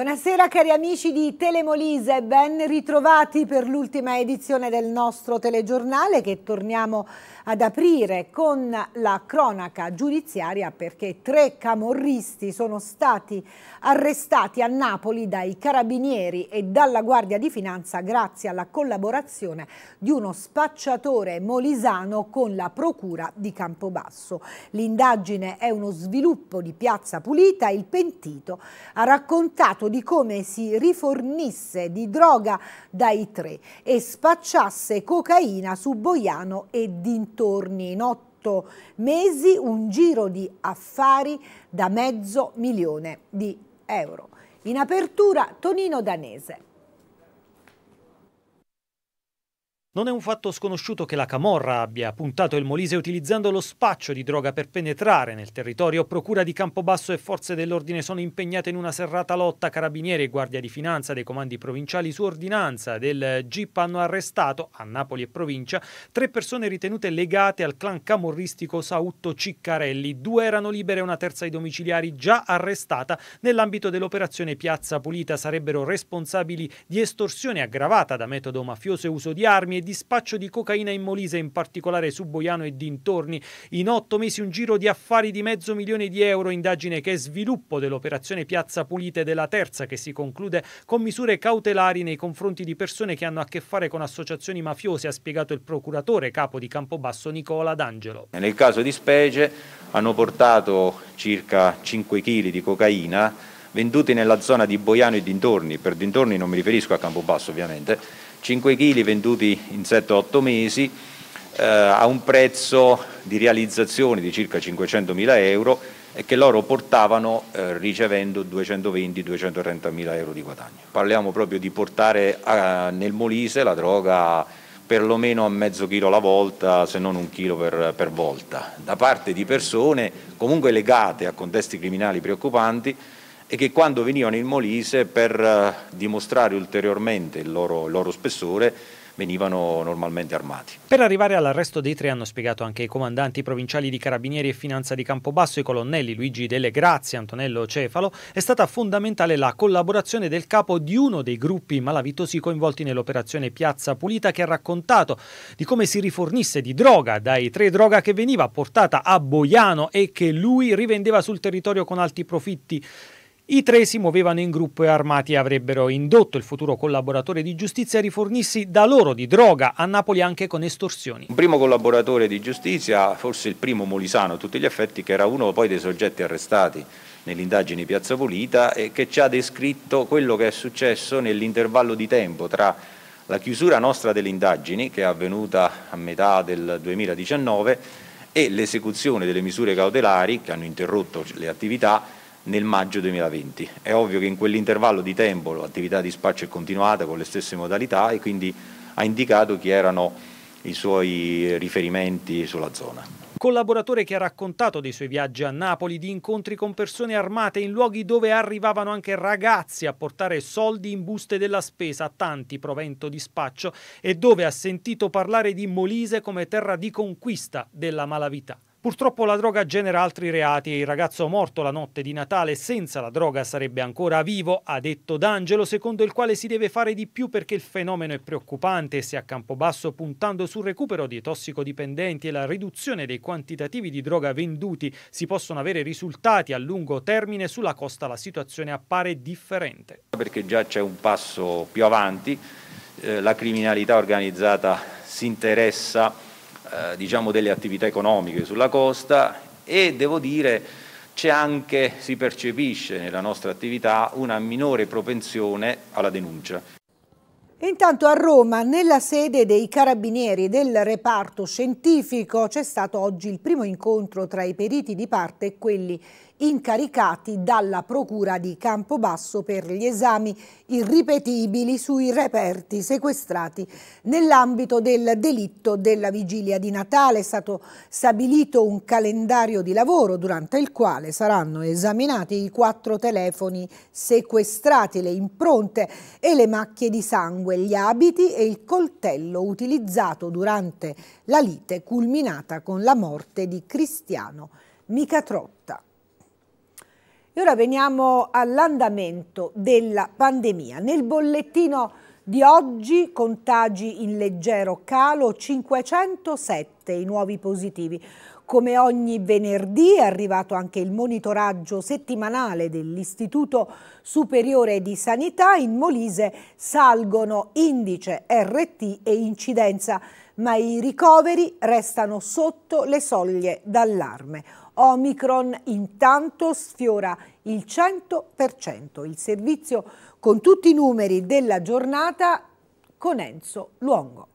Buonasera cari amici di Telemolise, ben ritrovati per l'ultima edizione del nostro telegiornale che torniamo a ad aprire con la cronaca giudiziaria perché tre camorristi sono stati arrestati a Napoli dai carabinieri e dalla Guardia di Finanza grazie alla collaborazione di uno spacciatore molisano con la Procura di Campobasso. L'indagine è uno sviluppo di Piazza Pulita, il pentito ha raccontato di come si rifornisse di droga dai tre e spacciasse cocaina su Boiano e dintorni ritorni in otto mesi un giro di affari da mezzo milione di euro. In apertura Tonino Danese. Non è un fatto sconosciuto che la Camorra abbia puntato il Molise utilizzando lo spaccio di droga per penetrare nel territorio. Procura di Campobasso e forze dell'ordine sono impegnate in una serrata lotta. Carabinieri e Guardia di Finanza dei comandi provinciali su ordinanza del GIP hanno arrestato a Napoli e provincia tre persone ritenute legate al clan camorristico Sautto Ciccarelli. Due erano libere e una terza ai domiciliari già arrestata nell'ambito dell'operazione Piazza Pulita. Sarebbero responsabili di estorsione aggravata da metodo mafioso e uso di armi e dispaccio di cocaina in Molise, in particolare su Boiano e dintorni. In otto mesi un giro di affari di mezzo milione di euro, indagine che è sviluppo dell'operazione Piazza Pulite della Terza che si conclude con misure cautelari nei confronti di persone che hanno a che fare con associazioni mafiose, ha spiegato il procuratore capo di Campobasso Nicola D'Angelo. Nel caso di specie hanno portato circa 5 kg di cocaina venduti nella zona di Boiano e dintorni, per dintorni non mi riferisco a Campobasso ovviamente, 5 kg venduti in 7-8 mesi eh, a un prezzo di realizzazione di circa 500.000 euro e che loro portavano eh, ricevendo 220 230 mila euro di guadagno. Parliamo proprio di portare a, nel Molise la droga perlomeno a mezzo chilo alla volta, se non un chilo per, per volta, da parte di persone comunque legate a contesti criminali preoccupanti e che quando venivano in Molise per eh, dimostrare ulteriormente il loro, il loro spessore venivano normalmente armati. Per arrivare all'arresto dei tre hanno spiegato anche i comandanti provinciali di Carabinieri e Finanza di Campobasso, i colonnelli Luigi Delle Grazie e Antonello Cefalo, è stata fondamentale la collaborazione del capo di uno dei gruppi malavitosi coinvolti nell'operazione Piazza Pulita che ha raccontato di come si rifornisse di droga dai tre droga che veniva portata a Boiano e che lui rivendeva sul territorio con alti profitti. I tre si muovevano in gruppo e armati avrebbero indotto il futuro collaboratore di giustizia a rifornirsi da loro di droga, a Napoli anche con estorsioni. Un primo collaboratore di giustizia, forse il primo Molisano a tutti gli effetti, che era uno poi dei soggetti arrestati nell'indagine Piazza Pulita e che ci ha descritto quello che è successo nell'intervallo di tempo tra la chiusura nostra delle indagini, che è avvenuta a metà del 2019, e l'esecuzione delle misure cautelari che hanno interrotto le attività nel maggio 2020. È ovvio che in quell'intervallo di tempo l'attività di spaccio è continuata con le stesse modalità e quindi ha indicato chi erano i suoi riferimenti sulla zona. Collaboratore che ha raccontato dei suoi viaggi a Napoli, di incontri con persone armate in luoghi dove arrivavano anche ragazzi a portare soldi in buste della spesa, tanti provento di spaccio, e dove ha sentito parlare di Molise come terra di conquista della malavita. Purtroppo la droga genera altri reati e il ragazzo morto la notte di Natale senza la droga sarebbe ancora vivo, ha detto D'Angelo, secondo il quale si deve fare di più perché il fenomeno è preoccupante e se a Campobasso puntando sul recupero dei tossicodipendenti e la riduzione dei quantitativi di droga venduti si possono avere risultati a lungo termine, sulla costa la situazione appare differente. Perché già c'è un passo più avanti, eh, la criminalità organizzata si interessa eh, diciamo delle attività economiche sulla costa e devo dire c'è anche, si percepisce nella nostra attività, una minore propensione alla denuncia. Intanto a Roma, nella sede dei carabinieri del reparto scientifico, c'è stato oggi il primo incontro tra i periti di parte e quelli incaricati dalla Procura di Campobasso per gli esami irripetibili sui reperti sequestrati nell'ambito del delitto della vigilia di Natale. È stato stabilito un calendario di lavoro durante il quale saranno esaminati i quattro telefoni sequestrati, le impronte e le macchie di sangue, gli abiti e il coltello utilizzato durante la lite culminata con la morte di Cristiano Micatrotta. E ora veniamo all'andamento della pandemia. Nel bollettino di oggi contagi in leggero calo, 507 i nuovi positivi. Come ogni venerdì è arrivato anche il monitoraggio settimanale dell'Istituto Superiore di Sanità. In Molise salgono indice RT e incidenza, ma i ricoveri restano sotto le soglie d'allarme. Omicron intanto sfiora il 100%. Il servizio con tutti i numeri della giornata con Enzo Luongo.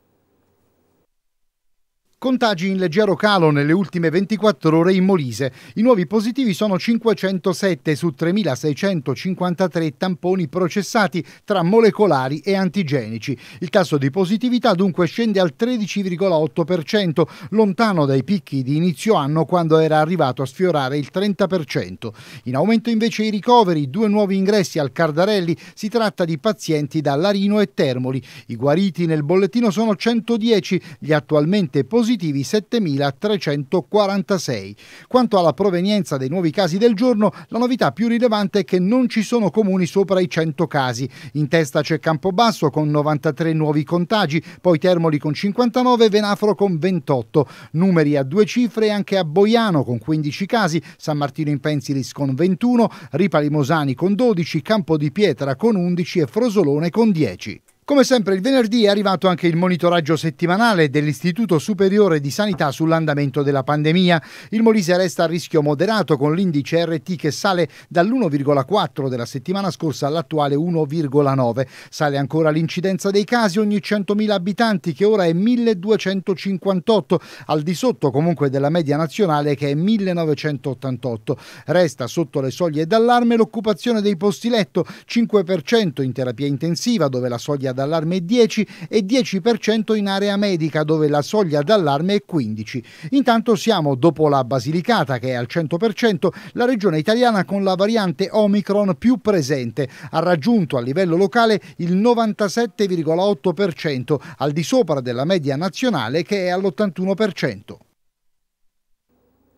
Contagi in leggero calo nelle ultime 24 ore in Molise. I nuovi positivi sono 507 su 3653 tamponi processati tra molecolari e antigenici. Il tasso di positività dunque scende al 13,8%, lontano dai picchi di inizio anno quando era arrivato a sfiorare il 30%. In aumento invece i ricoveri, due nuovi ingressi al Cardarelli, si tratta di pazienti da Larino e Termoli. I guariti nel bollettino sono 110, gli attualmente positivi positivi 7.346. Quanto alla provenienza dei nuovi casi del giorno, la novità più rilevante è che non ci sono comuni sopra i 100 casi. In testa c'è Campobasso con 93 nuovi contagi, poi Termoli con 59, Venafro con 28. Numeri a due cifre anche a Boiano con 15 casi, San Martino in Pensilis con 21, Ripali Mosani con 12, Campo di Pietra con 11 e Frosolone con 10. Come sempre il venerdì è arrivato anche il monitoraggio settimanale dell'Istituto Superiore di Sanità sull'andamento della pandemia. Il Molise resta a rischio moderato con l'indice RT che sale dall'1,4 della settimana scorsa all'attuale 1,9. Sale ancora l'incidenza dei casi ogni 100.000 abitanti che ora è 1258, al di sotto comunque della media nazionale che è 1988. Resta sotto le soglie d'allarme l'occupazione dei posti letto, 5% in terapia intensiva dove la soglia d'allarme è 10 e 10% in area medica dove la soglia d'allarme è 15. Intanto siamo dopo la Basilicata che è al 100%, la regione italiana con la variante Omicron più presente ha raggiunto a livello locale il 97,8% al di sopra della media nazionale che è all'81%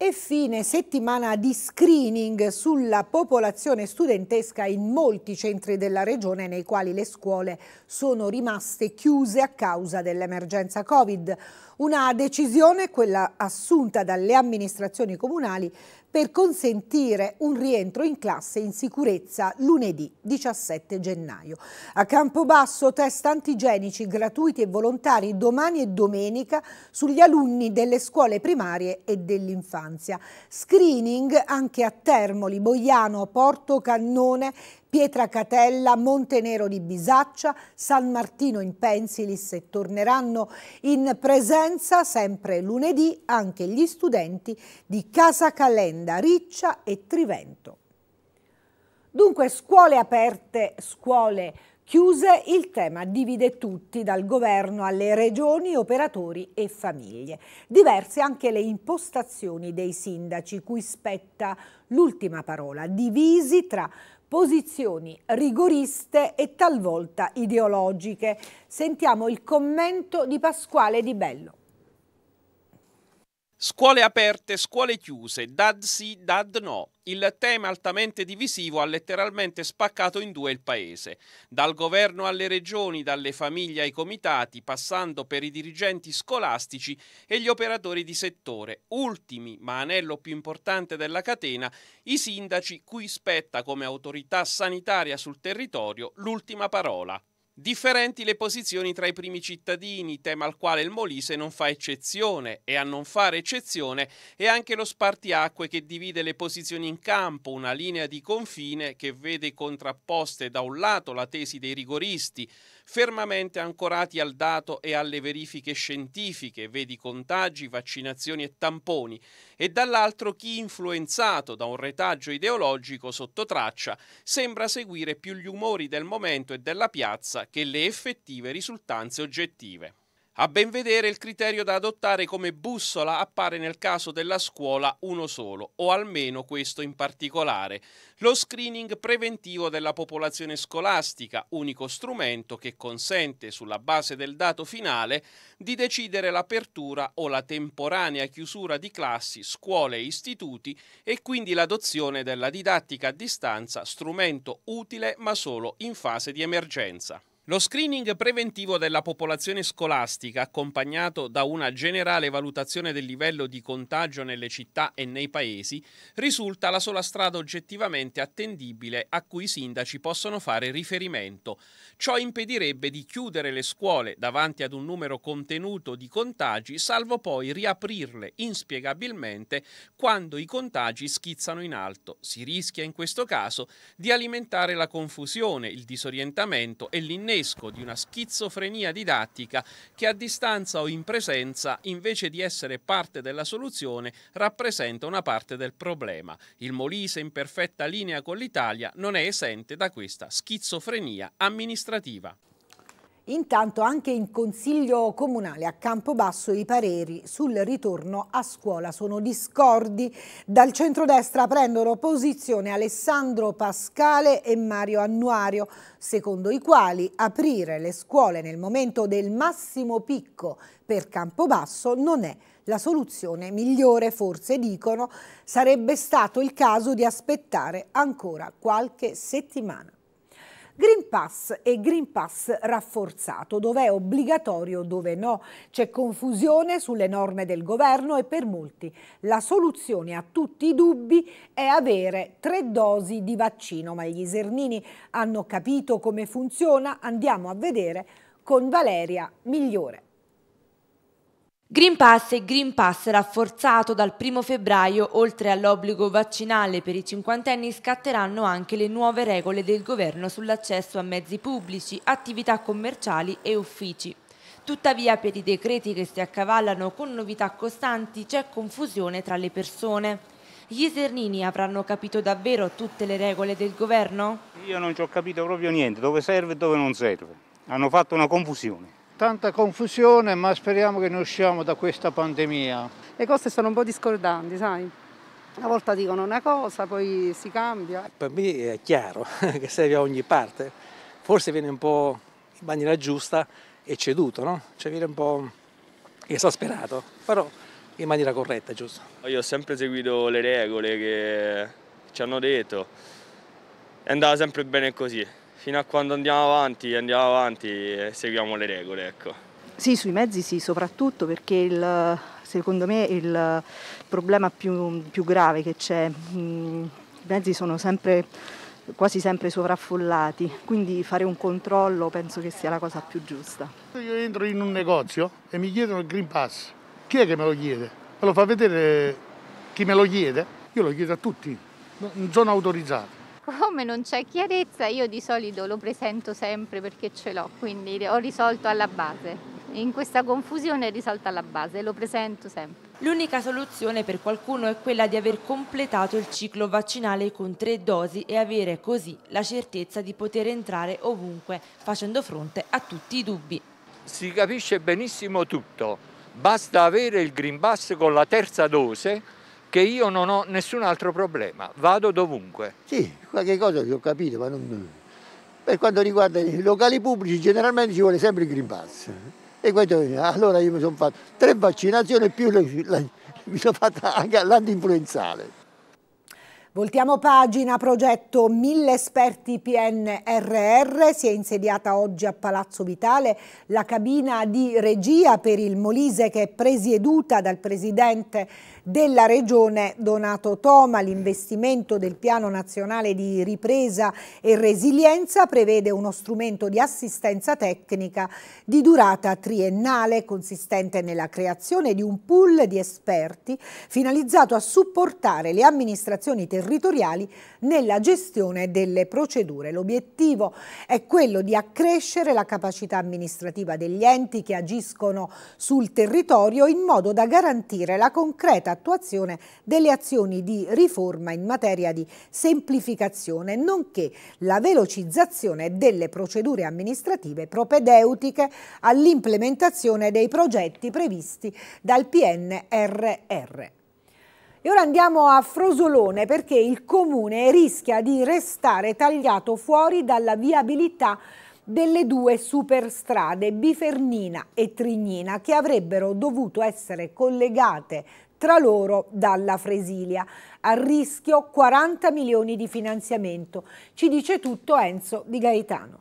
e fine settimana di screening sulla popolazione studentesca in molti centri della regione nei quali le scuole sono rimaste chiuse a causa dell'emergenza Covid. Una decisione, quella assunta dalle amministrazioni comunali, per consentire un rientro in classe in sicurezza lunedì 17 gennaio. A Campobasso test antigenici gratuiti e volontari domani e domenica sugli alunni delle scuole primarie e dell'infanzia. Screening anche a Termoli, Boiano, Porto Cannone Pietra Catella, Montenero di Bisaccia, San Martino in Pensilis e torneranno in presenza sempre lunedì anche gli studenti di Casa Calenda, Riccia e Trivento. Dunque scuole aperte, scuole Chiuse il tema divide tutti, dal governo alle regioni, operatori e famiglie. Diverse anche le impostazioni dei sindaci, cui spetta l'ultima parola, divisi tra posizioni rigoriste e talvolta ideologiche. Sentiamo il commento di Pasquale Di Bello. Scuole aperte, scuole chiuse, dad sì, dad no. Il tema altamente divisivo ha letteralmente spaccato in due il paese. Dal governo alle regioni, dalle famiglie ai comitati, passando per i dirigenti scolastici e gli operatori di settore. Ultimi, ma anello più importante della catena, i sindaci cui spetta come autorità sanitaria sul territorio l'ultima parola. Differenti le posizioni tra i primi cittadini, tema al quale il Molise non fa eccezione e a non fare eccezione è anche lo spartiacque che divide le posizioni in campo, una linea di confine che vede contrapposte da un lato la tesi dei rigoristi, fermamente ancorati al dato e alle verifiche scientifiche, vedi contagi, vaccinazioni e tamponi, e dall'altro chi influenzato da un retaggio ideologico sotto traccia sembra seguire più gli umori del momento e della piazza che le effettive risultanze oggettive. A ben vedere il criterio da adottare come bussola appare nel caso della scuola uno solo, o almeno questo in particolare, lo screening preventivo della popolazione scolastica, unico strumento che consente, sulla base del dato finale, di decidere l'apertura o la temporanea chiusura di classi, scuole e istituti e quindi l'adozione della didattica a distanza, strumento utile ma solo in fase di emergenza. Lo screening preventivo della popolazione scolastica, accompagnato da una generale valutazione del livello di contagio nelle città e nei paesi, risulta la sola strada oggettivamente attendibile a cui i sindaci possono fare riferimento. Ciò impedirebbe di chiudere le scuole davanti ad un numero contenuto di contagi, salvo poi riaprirle inspiegabilmente quando i contagi schizzano in alto. Si rischia in questo caso di alimentare la confusione, il disorientamento e l'innegazione romanesco di una schizofrenia didattica che a distanza o in presenza, invece di essere parte della soluzione, rappresenta una parte del problema. Il Molise, in perfetta linea con l'Italia, non è esente da questa schizofrenia amministrativa. Intanto anche in Consiglio Comunale a Campobasso i pareri sul ritorno a scuola sono discordi. Dal centrodestra prendono posizione Alessandro Pascale e Mario Annuario, secondo i quali aprire le scuole nel momento del massimo picco per Campobasso non è la soluzione migliore, forse dicono, sarebbe stato il caso di aspettare ancora qualche settimana. Green Pass e Green Pass rafforzato, dove è obbligatorio, dove no. C'è confusione sulle norme del governo e per molti la soluzione a tutti i dubbi è avere tre dosi di vaccino, ma gli Isernini hanno capito come funziona, andiamo a vedere con Valeria Migliore. Green Pass e Green Pass rafforzato dal 1 febbraio, oltre all'obbligo vaccinale per i cinquantenni, scatteranno anche le nuove regole del governo sull'accesso a mezzi pubblici, attività commerciali e uffici. Tuttavia per i decreti che si accavallano con novità costanti c'è confusione tra le persone. Gli esernini avranno capito davvero tutte le regole del governo? Io non ci ho capito proprio niente, dove serve e dove non serve. Hanno fatto una confusione tanta confusione, ma speriamo che ne usciamo da questa pandemia. Le cose sono un po' discordanti, sai? Una volta dicono una cosa, poi si cambia. Per me è chiaro che serve a ogni parte, forse viene un po' in maniera giusta e ceduto, no? Cioè viene un po' esasperato, però in maniera corretta, giusto? Io ho sempre seguito le regole che ci hanno detto, è andata sempre bene così fino a quando andiamo avanti, andiamo avanti e seguiamo le regole. Ecco. Sì, sui mezzi sì, soprattutto perché il, secondo me il problema più, più grave che c'è, i mezzi sono sempre, quasi sempre sovraffollati, quindi fare un controllo penso che sia la cosa più giusta. Io entro in un negozio e mi chiedono il Green Pass, chi è che me lo chiede? Me lo fa vedere chi me lo chiede? Io lo chiedo a tutti, non sono autorizzato come non c'è chiarezza io di solito lo presento sempre perché ce l'ho, quindi ho risolto alla base. In questa confusione risalta alla base, lo presento sempre. L'unica soluzione per qualcuno è quella di aver completato il ciclo vaccinale con tre dosi e avere così la certezza di poter entrare ovunque, facendo fronte a tutti i dubbi. Si capisce benissimo tutto, basta avere il Green Pass con la terza dose che io non ho nessun altro problema, vado dovunque. Sì, qualche cosa che ho capito, ma non... Per quanto riguarda i locali pubblici generalmente ci vuole sempre il Green Pass. E questo, allora io mi sono fatto tre vaccinazioni e più le, le, mi sono fatta anche l'antinfluenzale. Voltiamo pagina, progetto 1000 esperti PNRR, si è insediata oggi a Palazzo Vitale la cabina di regia per il Molise che è presieduta dal presidente della Regione Donato Toma. L'investimento del Piano Nazionale di Ripresa e Resilienza prevede uno strumento di assistenza tecnica di durata triennale, consistente nella creazione di un pool di esperti finalizzato a supportare le amministrazioni territoriali nella gestione delle procedure. L'obiettivo è quello di accrescere la capacità amministrativa degli enti che agiscono sul territorio in modo da garantire la concreta attuazione delle azioni di riforma in materia di semplificazione, nonché la velocizzazione delle procedure amministrative propedeutiche all'implementazione dei progetti previsti dal PNRR. E ora andiamo a Frosolone perché il comune rischia di restare tagliato fuori dalla viabilità delle due superstrade Bifernina e Trignina che avrebbero dovuto essere collegate tra loro dalla Fresilia. A rischio 40 milioni di finanziamento. Ci dice tutto Enzo Di Gaetano.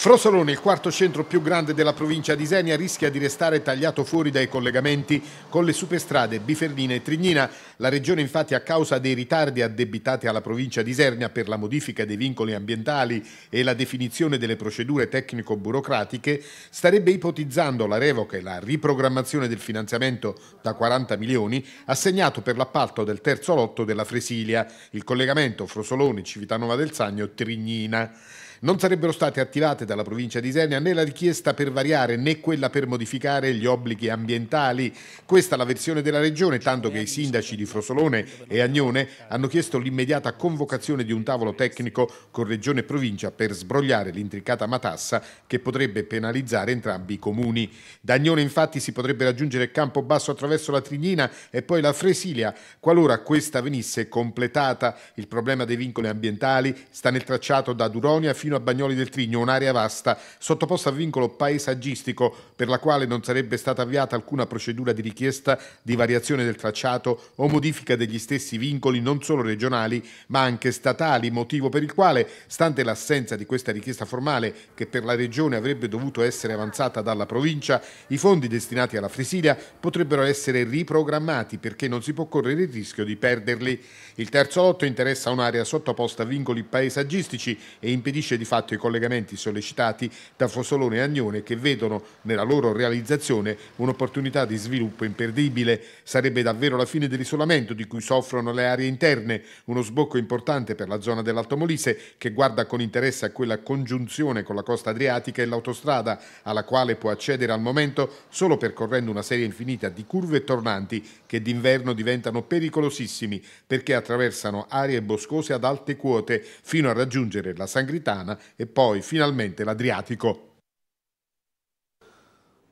Frosolone, il quarto centro più grande della provincia di Senia, rischia di restare tagliato fuori dai collegamenti con le superstrade Biferlina e Trignina. La regione infatti a causa dei ritardi addebitati alla provincia di Sernia per la modifica dei vincoli ambientali e la definizione delle procedure tecnico-burocratiche starebbe ipotizzando la revoca e la riprogrammazione del finanziamento da 40 milioni assegnato per l'appalto del terzo lotto della Fresilia, il collegamento Frosolone, Civitanova del Sagno, Trignina. Non sarebbero state attivate dalla provincia di Isernia né la richiesta per variare né quella per modificare gli obblighi ambientali. Questa è la versione della regione, tanto che i sindaci di Frosolone e Agnone hanno chiesto l'immediata convocazione di un tavolo tecnico con regione e provincia per sbrogliare l'intricata matassa che potrebbe penalizzare entrambi i comuni. Da Agnone infatti si potrebbe raggiungere Campo Basso attraverso la Trignina e poi la Fresilia, qualora questa venisse completata. Il problema dei vincoli ambientali sta nel tracciato da Duronia fino fino a Bagnoli del Trigno un'area vasta sottoposta a vincolo paesaggistico per la quale non sarebbe stata avviata alcuna procedura di richiesta di variazione del tracciato o modifica degli stessi vincoli non solo regionali ma anche statali, motivo per il quale, stante l'assenza di questa richiesta formale che per la regione avrebbe dovuto essere avanzata dalla provincia, i fondi destinati alla Frisilia potrebbero essere riprogrammati perché non si può correre il rischio di perderli. Il terzo lotto interessa un'area sottoposta a vincoli paesaggistici e impedisce di fatto i collegamenti sollecitati da Fossolone e Agnone che vedono nella loro realizzazione un'opportunità di sviluppo imperdibile. Sarebbe davvero la fine dell'isolamento di cui soffrono le aree interne, uno sbocco importante per la zona dell'Alto Molise che guarda con interesse a quella congiunzione con la costa adriatica e l'autostrada alla quale può accedere al momento solo percorrendo una serie infinita di curve tornanti che d'inverno diventano pericolosissimi perché attraversano aree boscose ad alte quote fino a raggiungere la Sangritana italiana e poi finalmente l'Adriatico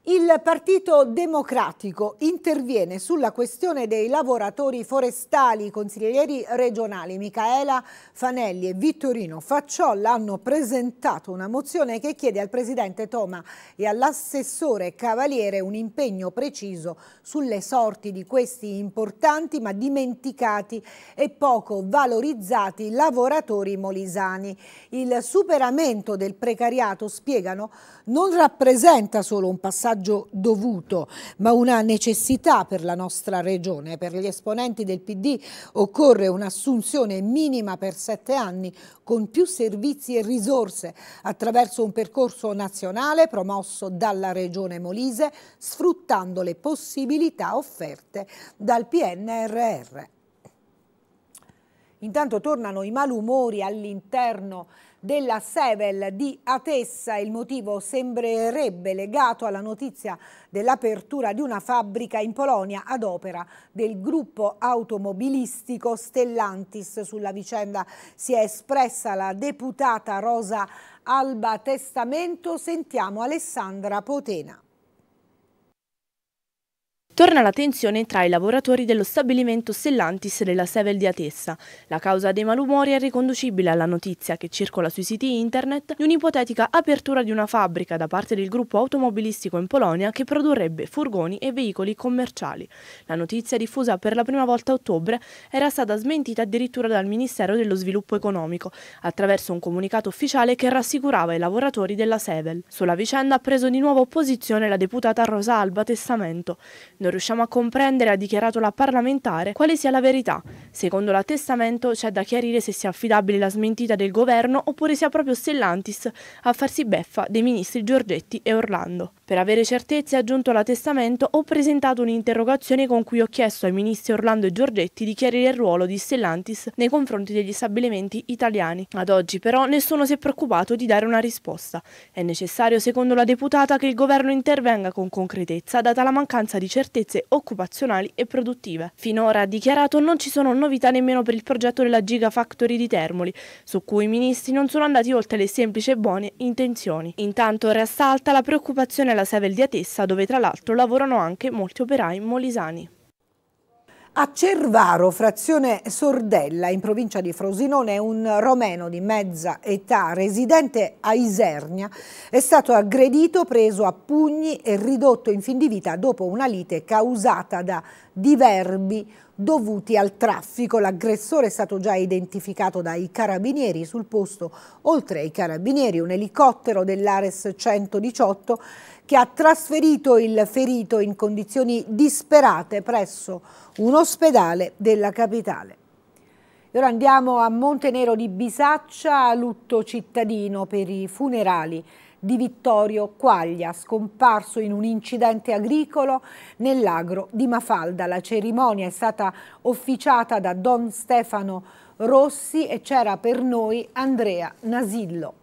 il Partito Democratico interviene sulla questione dei lavoratori forestali. I consiglieri regionali Micaela Fanelli e Vittorino Facciolla hanno presentato una mozione che chiede al presidente Toma e all'assessore Cavaliere un impegno preciso sulle sorti di questi importanti ma dimenticati e poco valorizzati lavoratori molisani. Il superamento del precariato, spiegano, non rappresenta solo un passaggio passaggio dovuto, ma una necessità per la nostra regione. Per gli esponenti del PD occorre un'assunzione minima per sette anni con più servizi e risorse attraverso un percorso nazionale promosso dalla Regione Molise, sfruttando le possibilità offerte dal PNRR. Intanto tornano i malumori all'interno della Sevel di Atessa. Il motivo sembrerebbe legato alla notizia dell'apertura di una fabbrica in Polonia ad opera del gruppo automobilistico Stellantis. Sulla vicenda si è espressa la deputata Rosa Alba Testamento. Sentiamo Alessandra Potena. Torna la tensione tra i lavoratori dello stabilimento Stellantis della Sevel di Atessa. La causa dei malumori è riconducibile alla notizia che circola sui siti internet di un'ipotetica apertura di una fabbrica da parte del gruppo automobilistico in Polonia che produrrebbe furgoni e veicoli commerciali. La notizia diffusa per la prima volta a ottobre era stata smentita addirittura dal Ministero dello Sviluppo Economico attraverso un comunicato ufficiale che rassicurava i lavoratori della Sevel. Sulla vicenda ha preso di nuovo posizione la deputata Rosa Alba Testamento. Non riusciamo a comprendere, ha dichiarato la parlamentare, quale sia la verità. Secondo l'attestamento c'è da chiarire se sia affidabile la smentita del governo oppure sia proprio Stellantis a farsi beffa dei ministri Giorgetti e Orlando. Per avere certezze, ha aggiunto l'attestamento, ho presentato un'interrogazione con cui ho chiesto ai ministri Orlando e Giorgetti di chiarire il ruolo di Stellantis nei confronti degli stabilimenti italiani. Ad oggi però nessuno si è preoccupato di dare una risposta. È necessario, secondo la deputata, che il governo intervenga con concretezza, data la mancanza di certezze certezze occupazionali e produttive. Finora, ha dichiarato, non ci sono novità nemmeno per il progetto della Gigafactory di Termoli, su cui i ministri non sono andati oltre le semplici buone intenzioni. Intanto resta alta la preoccupazione alla Sevel di Atessa, dove tra l'altro lavorano anche molti operai molisani. A Cervaro, frazione Sordella, in provincia di Frosinone, un romeno di mezza età, residente a Isernia, è stato aggredito, preso a pugni e ridotto in fin di vita dopo una lite causata da diverbi dovuti al traffico. L'aggressore è stato già identificato dai carabinieri sul posto. Oltre ai carabinieri, un elicottero dell'Ares 118 che ha trasferito il ferito in condizioni disperate presso un ospedale della capitale. E ora andiamo a Montenero di Bisaccia, a lutto cittadino per i funerali di Vittorio Quaglia, scomparso in un incidente agricolo nell'agro di Mafalda. La cerimonia è stata officiata da Don Stefano Rossi e c'era per noi Andrea Nasillo.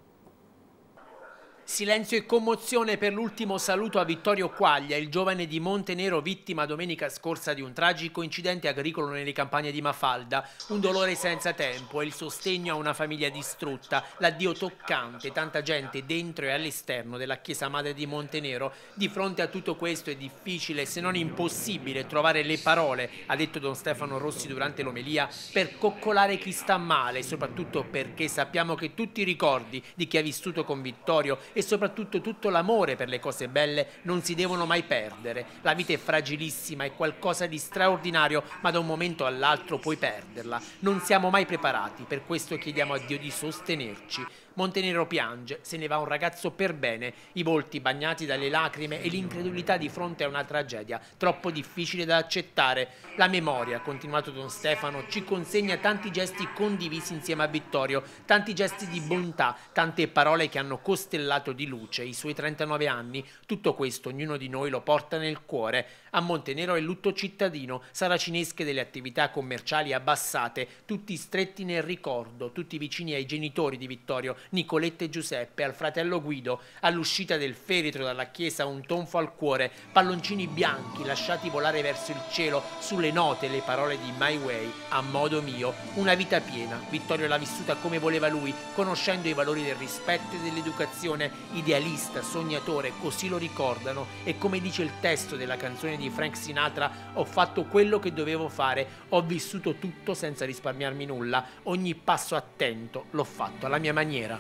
Silenzio e commozione per l'ultimo saluto a Vittorio Quaglia, il giovane di Montenero vittima domenica scorsa di un tragico incidente agricolo nelle campagne di Mafalda. Un dolore senza tempo e il sostegno a una famiglia distrutta, l'addio toccante, tanta gente dentro e all'esterno della chiesa madre di Montenero. Di fronte a tutto questo è difficile, se non impossibile, trovare le parole, ha detto Don Stefano Rossi durante l'omelia, per coccolare chi sta male, soprattutto perché sappiamo che tutti i ricordi di chi ha vissuto con Vittorio e soprattutto tutto l'amore per le cose belle non si devono mai perdere. La vita è fragilissima, è qualcosa di straordinario, ma da un momento all'altro puoi perderla. Non siamo mai preparati, per questo chiediamo a Dio di sostenerci. Montenero piange, se ne va un ragazzo per bene, i volti bagnati dalle lacrime e l'incredulità di fronte a una tragedia troppo difficile da accettare. La memoria, continuato Don Stefano, ci consegna tanti gesti condivisi insieme a Vittorio, tanti gesti di bontà, tante parole che hanno costellato di luce i suoi 39 anni. Tutto questo ognuno di noi lo porta nel cuore. A Montenero è lutto cittadino, saracinesche delle attività commerciali abbassate, tutti stretti nel ricordo, tutti vicini ai genitori di Vittorio, Nicolette e Giuseppe, al fratello Guido, all'uscita del feretro dalla chiesa un tonfo al cuore, palloncini bianchi lasciati volare verso il cielo, sulle note le parole di My Way, a modo mio, una vita piena. Vittorio l'ha vissuta come voleva lui, conoscendo i valori del rispetto e dell'educazione, idealista, sognatore, così lo ricordano e come dice il testo della canzone di di Frank Sinatra, ho fatto quello che dovevo fare, ho vissuto tutto senza risparmiarmi nulla, ogni passo attento l'ho fatto alla mia maniera.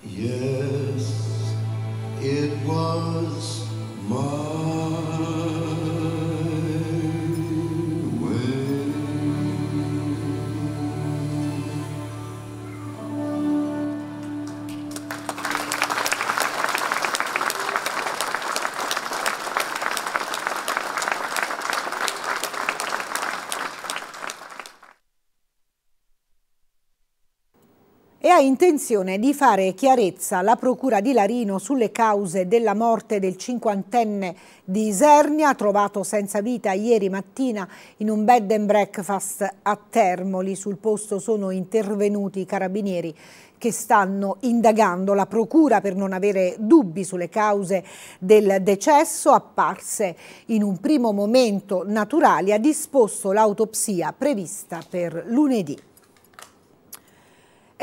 Yes, it was my... ha intenzione di fare chiarezza la Procura di Larino sulle cause della morte del cinquantenne di Isernia, trovato senza vita ieri mattina in un bed and breakfast a Termoli. Sul posto sono intervenuti i carabinieri che stanno indagando la procura per non avere dubbi sulle cause del decesso, apparse in un primo momento naturali, ha disposto l'autopsia prevista per lunedì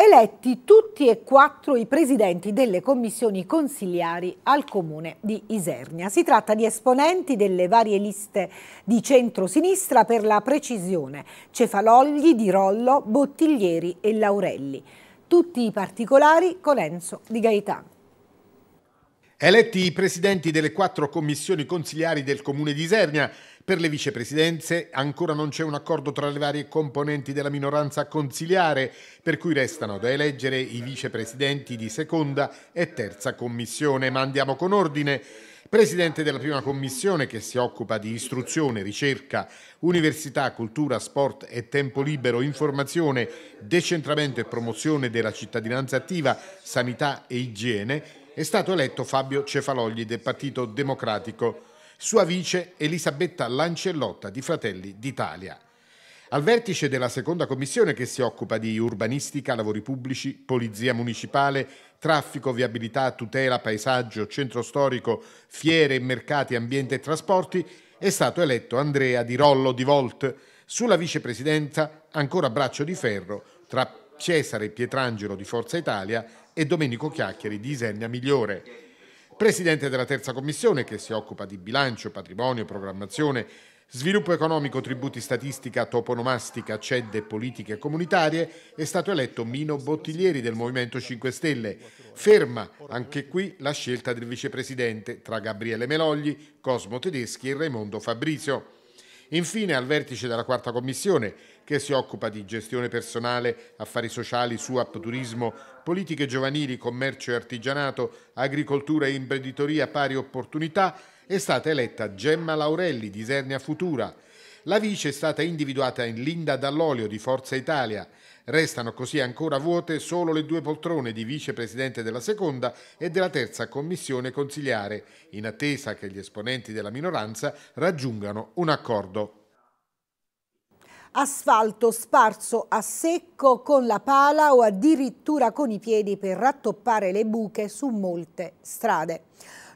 eletti tutti e quattro i presidenti delle commissioni consigliari al comune di Isernia. Si tratta di esponenti delle varie liste di centro-sinistra per la precisione, Cefalogli, Di Rollo, Bottiglieri e Laurelli. Tutti i particolari con Enzo Di Gaetano. Eletti i presidenti delle quattro commissioni consigliari del comune di Isernia, per le vicepresidenze ancora non c'è un accordo tra le varie componenti della minoranza consiliare, per cui restano da eleggere i vicepresidenti di seconda e terza commissione. Ma andiamo con ordine. Presidente della prima commissione che si occupa di istruzione, ricerca, università, cultura, sport e tempo libero, informazione, decentramento e promozione della cittadinanza attiva, sanità e igiene, è stato eletto Fabio Cefalogli del Partito Democratico sua vice Elisabetta Lancellotta di Fratelli d'Italia. Al vertice della seconda commissione che si occupa di urbanistica, lavori pubblici, polizia municipale, traffico, viabilità, tutela, paesaggio, centro storico, fiere mercati, ambiente e trasporti, è stato eletto Andrea Di Rollo di Volt, sulla vicepresidenza ancora braccio di ferro tra Cesare Pietrangelo di Forza Italia e Domenico Chiacchieri di Isernia Migliore presidente della terza commissione che si occupa di bilancio, patrimonio, programmazione, sviluppo economico, tributi statistica, toponomastica, CED e politiche comunitarie, è stato eletto Mino Bottiglieri del Movimento 5 Stelle. Ferma anche qui la scelta del vicepresidente tra Gabriele Melogli, Cosmo Tedeschi e Raimondo Fabrizio. Infine, al vertice della quarta commissione, che si occupa di gestione personale, affari sociali, SUAP, turismo, politiche giovanili, commercio e artigianato, agricoltura e imprenditoria pari opportunità, è stata eletta Gemma Laurelli di Isernia Futura. La vice è stata individuata in Linda Dall'Olio di Forza Italia. Restano così ancora vuote solo le due poltrone di vicepresidente della seconda e della terza commissione consiliare, in attesa che gli esponenti della minoranza raggiungano un accordo asfalto sparso a secco con la pala o addirittura con i piedi per rattoppare le buche su molte strade.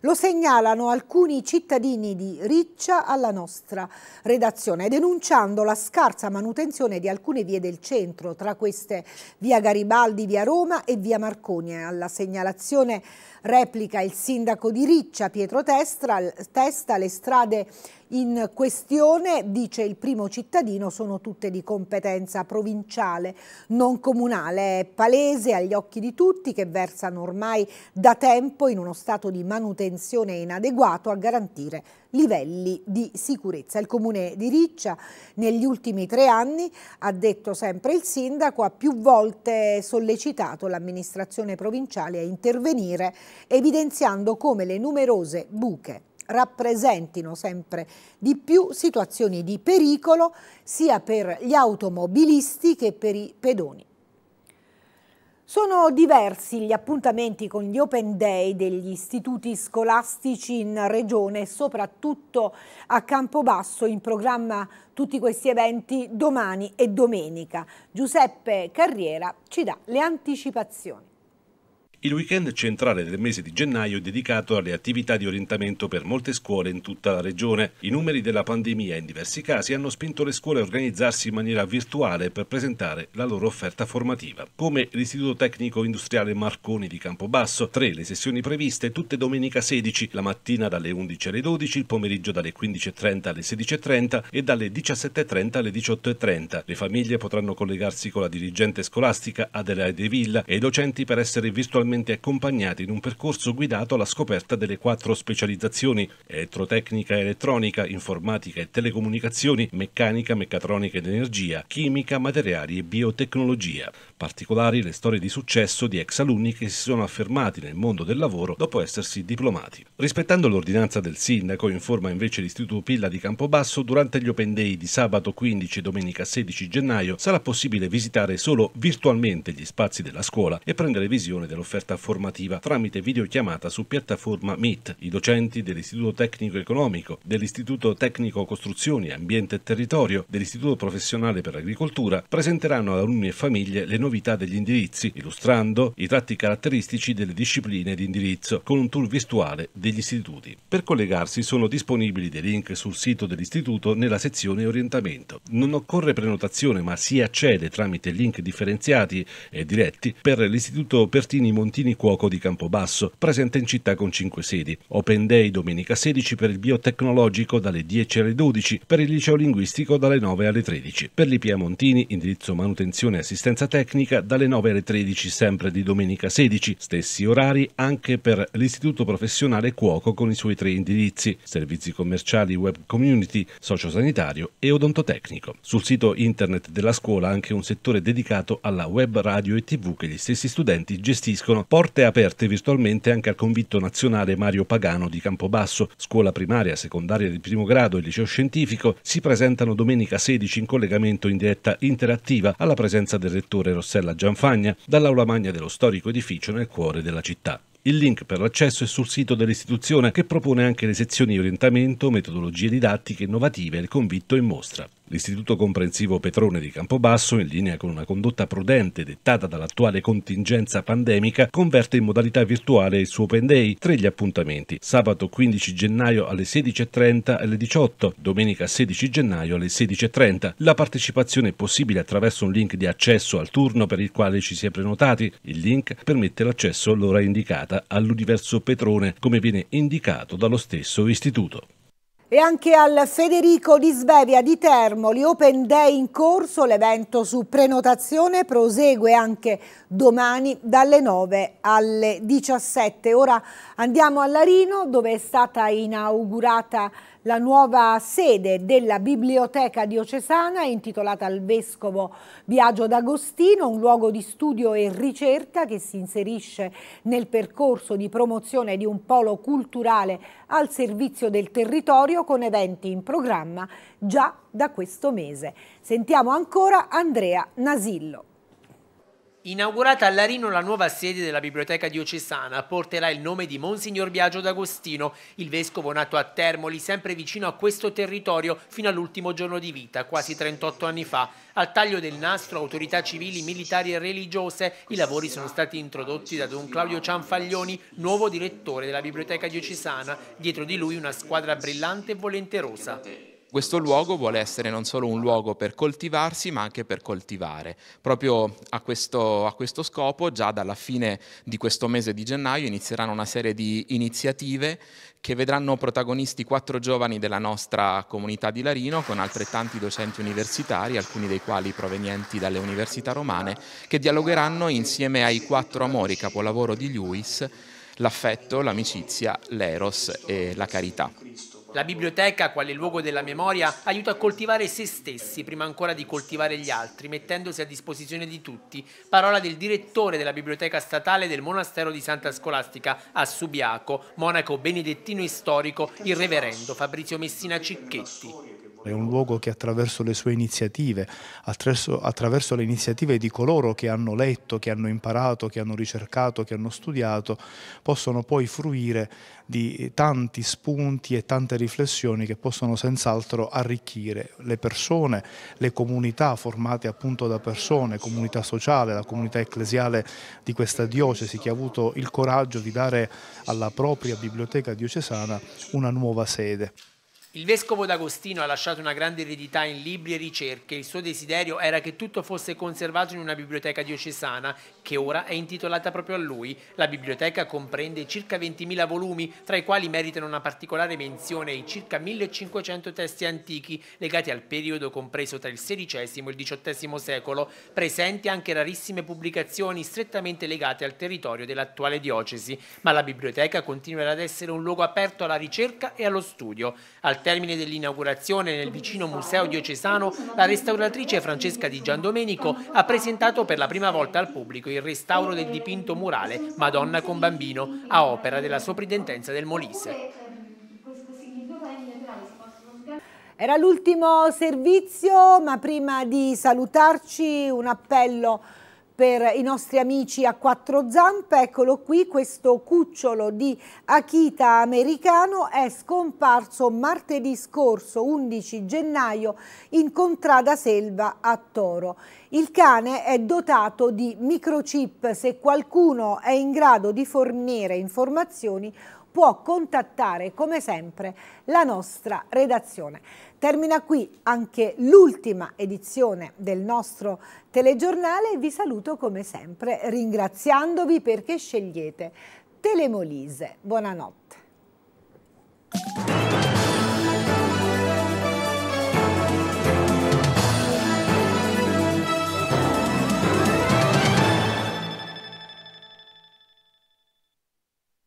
Lo segnalano alcuni cittadini di Riccia alla nostra redazione, denunciando la scarsa manutenzione di alcune vie del centro, tra queste via Garibaldi, via Roma e via Marconi. Alla segnalazione Replica il sindaco di Riccia, Pietro Testra, Testa, le strade in questione, dice il primo cittadino, sono tutte di competenza provinciale, non comunale. È palese agli occhi di tutti che versano ormai da tempo in uno stato di manutenzione inadeguato a garantire livelli di sicurezza. Il comune di Riccia negli ultimi tre anni, ha detto sempre il sindaco, ha più volte sollecitato l'amministrazione provinciale a intervenire evidenziando come le numerose buche rappresentino sempre di più situazioni di pericolo sia per gli automobilisti che per i pedoni. Sono diversi gli appuntamenti con gli open day degli istituti scolastici in regione, soprattutto a Campobasso, in programma tutti questi eventi domani e domenica. Giuseppe Carriera ci dà le anticipazioni. Il weekend centrale del mese di gennaio è dedicato alle attività di orientamento per molte scuole in tutta la regione. I numeri della pandemia in diversi casi hanno spinto le scuole a organizzarsi in maniera virtuale per presentare la loro offerta formativa. Come l'Istituto Tecnico Industriale Marconi di Campobasso, tre le sessioni previste tutte domenica 16, la mattina dalle 11 alle 12, il pomeriggio dalle 15.30 alle 16.30 e dalle 17.30 alle 18.30. Le famiglie potranno collegarsi con la dirigente scolastica Adelaide Villa e i docenti per essere virtualmente regolarmente accompagnati in un percorso guidato alla scoperta delle quattro specializzazioni elettrotecnica e elettronica, informatica e telecomunicazioni, meccanica, meccatronica ed energia, chimica, materiali e biotecnologia. Particolari le storie di successo di ex alunni che si sono affermati nel mondo del lavoro dopo essersi diplomati. Rispettando l'ordinanza del sindaco, informa invece l'Istituto Pilla di Campobasso, durante gli Open Day di sabato 15 e domenica 16 gennaio sarà possibile visitare solo virtualmente gli spazi della scuola e prendere visione dell'offerta offerta formativa tramite videochiamata su piattaforma Meet. I docenti dell'Istituto Tecnico Economico, dell'Istituto Tecnico Costruzioni, Ambiente e Territorio, dell'Istituto Professionale per l'Agricoltura presenteranno ad alunni e famiglie le novità degli indirizzi, illustrando i tratti caratteristici delle discipline di indirizzo con un tour virtuale degli istituti. Per collegarsi sono disponibili dei link sul sito dell'istituto nella sezione orientamento. Non occorre prenotazione ma si accede tramite link differenziati e diretti per l'Istituto Pertini Monti Fiorentini Cuoco di Campobasso, presente in città con 5 sedi. Open Day domenica 16 per il biotecnologico dalle 10 alle 12, per il liceo linguistico dalle 9 alle 13. Per l'IPA Montini, indirizzo manutenzione e assistenza tecnica dalle 9 alle 13 sempre di domenica 16, stessi orari anche per l'istituto professionale Cuoco con i suoi tre indirizzi, servizi commerciali, web community, sociosanitario e odontotecnico. Sul sito internet della scuola anche un settore dedicato alla web radio e tv che gli stessi studenti gestiscono porte aperte virtualmente anche al convitto nazionale Mario Pagano di Campobasso. Scuola primaria, secondaria di primo grado e liceo scientifico si presentano domenica 16 in collegamento in diretta interattiva alla presenza del rettore Rossella Gianfagna dall'aula magna dello storico edificio nel cuore della città. Il link per l'accesso è sul sito dell'istituzione che propone anche le sezioni orientamento, metodologie didattiche innovative e il convitto in mostra. L'Istituto Comprensivo Petrone di Campobasso, in linea con una condotta prudente dettata dall'attuale contingenza pandemica, converte in modalità virtuale il suo open day. tra gli appuntamenti: sabato 15 gennaio alle 16.30 alle 18, domenica 16 gennaio alle 16.30. La partecipazione è possibile attraverso un link di accesso al turno per il quale ci si è prenotati. Il link permette l'accesso all'ora indicata all'universo Petrone, come viene indicato dallo stesso istituto. E anche al Federico di Svevia di Termoli, Open Day in corso, l'evento su prenotazione prosegue anche domani dalle 9 alle 17. Ora andiamo a Larino dove è stata inaugurata la nuova sede della Biblioteca Diocesana è intitolata al Vescovo Biagio d'Agostino, un luogo di studio e ricerca che si inserisce nel percorso di promozione di un polo culturale al servizio del territorio con eventi in programma già da questo mese. Sentiamo ancora Andrea Nasillo. Inaugurata a Larino la nuova sede della Biblioteca diocesana porterà il nome di Monsignor Biagio d'Agostino, il vescovo nato a Termoli, sempre vicino a questo territorio fino all'ultimo giorno di vita, quasi 38 anni fa. Al taglio del nastro autorità civili, militari e religiose, i lavori sono stati introdotti da Don Claudio Cianfaglioni, nuovo direttore della Biblioteca diocesana, dietro di lui una squadra brillante e volenterosa. Questo luogo vuole essere non solo un luogo per coltivarsi, ma anche per coltivare. Proprio a questo, a questo scopo, già dalla fine di questo mese di gennaio, inizieranno una serie di iniziative che vedranno protagonisti quattro giovani della nostra comunità di Larino con altrettanti docenti universitari, alcuni dei quali provenienti dalle università romane, che dialogheranno insieme ai quattro amori capolavoro di Lewis, l'affetto, l'amicizia, l'eros e la carità. La biblioteca, quale luogo della memoria, aiuta a coltivare se stessi prima ancora di coltivare gli altri, mettendosi a disposizione di tutti. Parola del direttore della biblioteca statale del monastero di Santa Scolastica a Subiaco, monaco benedettino e storico, il reverendo Fabrizio Messina Cicchetti. È un luogo che attraverso le sue iniziative, attraverso, attraverso le iniziative di coloro che hanno letto, che hanno imparato, che hanno ricercato, che hanno studiato, possono poi fruire di tanti spunti e tante riflessioni che possono senz'altro arricchire le persone, le comunità formate appunto da persone, comunità sociale, la comunità ecclesiale di questa diocesi che ha avuto il coraggio di dare alla propria biblioteca diocesana una nuova sede. Il vescovo d'Agostino ha lasciato una grande eredità in libri e ricerche. Il suo desiderio era che tutto fosse conservato in una biblioteca diocesana, che ora è intitolata proprio a lui. La biblioteca comprende circa 20.000 volumi, tra i quali meritano una particolare menzione i circa 1.500 testi antichi legati al periodo compreso tra il XVI e il XVIII secolo, presenti anche rarissime pubblicazioni strettamente legate al territorio dell'attuale diocesi. Ma la biblioteca continuerà ad essere un luogo aperto alla ricerca e allo studio. Al termine dell'inaugurazione nel vicino Museo Diocesano, la restauratrice Francesca Di Giandomenico ha presentato per la prima volta al pubblico il restauro del dipinto murale Madonna con bambino, a opera della Soprintendenza del Molise. Era l'ultimo servizio, ma prima di salutarci un appello per i nostri amici a quattro zampe, eccolo qui, questo cucciolo di Akita americano è scomparso martedì scorso 11 gennaio in Contrada Selva a Toro. Il cane è dotato di microchip, se qualcuno è in grado di fornire informazioni può contattare come sempre la nostra redazione. Termina qui anche l'ultima edizione del nostro telegiornale. Vi saluto come sempre ringraziandovi perché scegliete Telemolise. Buonanotte.